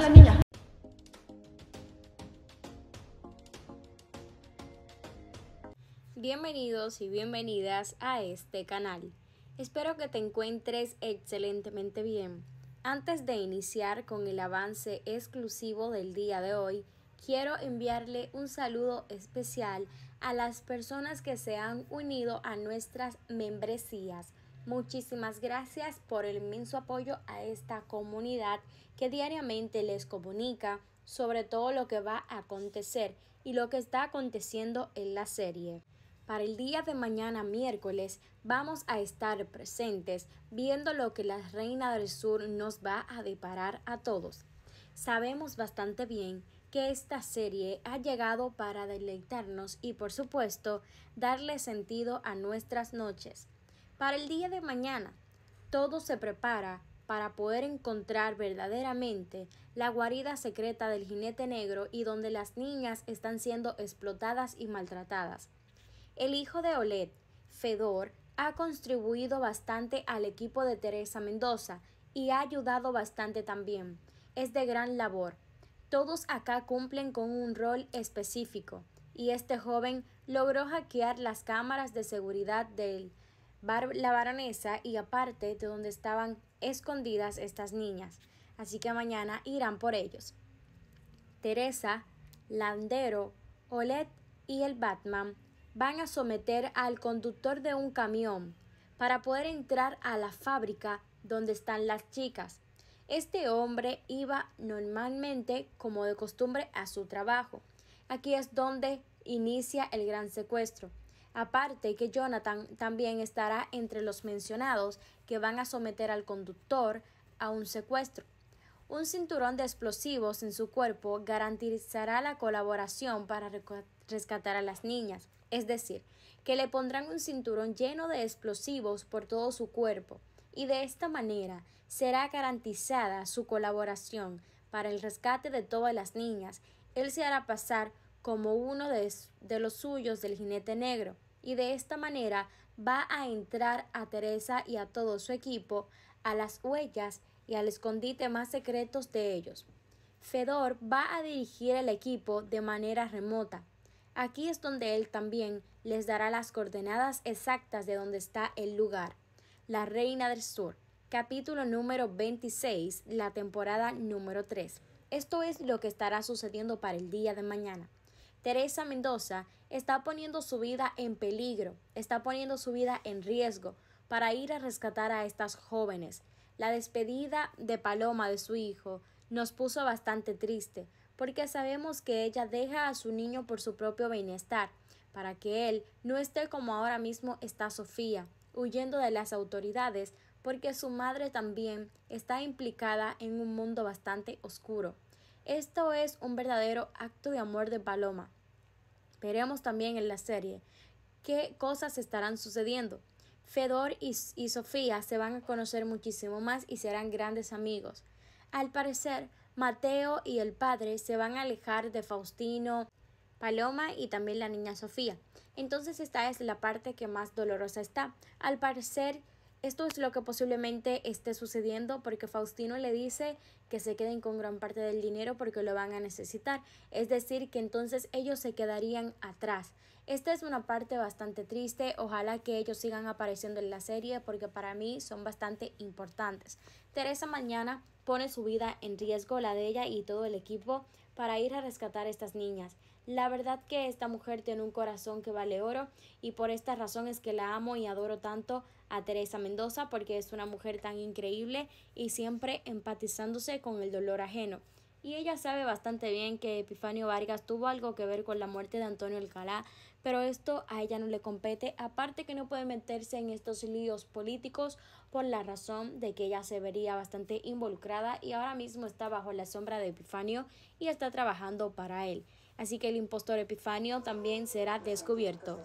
la Bienvenidos y bienvenidas a este canal. Espero que te encuentres excelentemente bien. Antes de iniciar con el avance exclusivo del día de hoy, quiero enviarle un saludo especial a las personas que se han unido a nuestras membresías Muchísimas gracias por el inmenso apoyo a esta comunidad que diariamente les comunica sobre todo lo que va a acontecer y lo que está aconteciendo en la serie. Para el día de mañana miércoles vamos a estar presentes viendo lo que la Reina del Sur nos va a deparar a todos. Sabemos bastante bien que esta serie ha llegado para deleitarnos y por supuesto darle sentido a nuestras noches para el día de mañana, todo se prepara para poder encontrar verdaderamente la guarida secreta del jinete negro y donde las niñas están siendo explotadas y maltratadas. El hijo de Olet, Fedor, ha contribuido bastante al equipo de Teresa Mendoza y ha ayudado bastante también. Es de gran labor. Todos acá cumplen con un rol específico, y este joven logró hackear las cámaras de seguridad del la baronesa y aparte de donde estaban escondidas estas niñas. Así que mañana irán por ellos. Teresa, Landero, Olet y el Batman van a someter al conductor de un camión para poder entrar a la fábrica donde están las chicas. Este hombre iba normalmente, como de costumbre, a su trabajo. Aquí es donde inicia el gran secuestro. Aparte que Jonathan también estará entre los mencionados que van a someter al conductor a un secuestro. Un cinturón de explosivos en su cuerpo garantizará la colaboración para rescatar a las niñas, es decir, que le pondrán un cinturón lleno de explosivos por todo su cuerpo, y de esta manera será garantizada su colaboración para el rescate de todas las niñas. Él se hará pasar como uno de, de los suyos del jinete negro, y de esta manera va a entrar a Teresa y a todo su equipo a las huellas y al escondite más secretos de ellos. Fedor va a dirigir el equipo de manera remota. Aquí es donde él también les dará las coordenadas exactas de donde está el lugar. La Reina del Sur, capítulo número 26, la temporada número 3. Esto es lo que estará sucediendo para el día de mañana. Teresa Mendoza está poniendo su vida en peligro, está poniendo su vida en riesgo para ir a rescatar a estas jóvenes. La despedida de Paloma de su hijo nos puso bastante triste, porque sabemos que ella deja a su niño por su propio bienestar, para que él no esté como ahora mismo está Sofía, huyendo de las autoridades, porque su madre también está implicada en un mundo bastante oscuro. Esto es un verdadero acto de amor de Paloma. Veremos también en la serie qué cosas estarán sucediendo. Fedor y, Sofía se van a conocer muchísimo más y serán grandes amigos. Al parecer, Mateo y el padre se van a alejar de Faustino, Paloma y también la niña Sofía. Entonces esta es la parte que más dolorosa está. Al parecer, esto es lo que posiblemente esté sucediendo porque Faustino le dice que se queden con gran parte del dinero porque lo van a necesitar, es decir, que entonces ellos se quedarían atrás. Esta es una parte bastante triste, ojalá que ellos sigan apareciendo en la serie porque para mí son bastante importantes. Teresa mañana pone su vida en riesgo, la de ella y todo el equipo, para ir a rescatar a estas niñas. La verdad que esta mujer tiene un corazón que vale oro y por esta razón es que la amo y adoro tanto a Teresa Mendoza porque es una mujer tan increíble y siempre empatizándose con el dolor ajeno y ella sabe bastante bien que Epifanio Vargas tuvo algo que ver con la muerte de Antonio Alcalá, pero esto a ella no le compete, aparte que no puede meterse en estos líos políticos por la razón de que ella se vería bastante involucrada y ahora mismo está bajo la sombra de Epifanio y está trabajando para él. Así que el impostor Epifanio también será descubierto.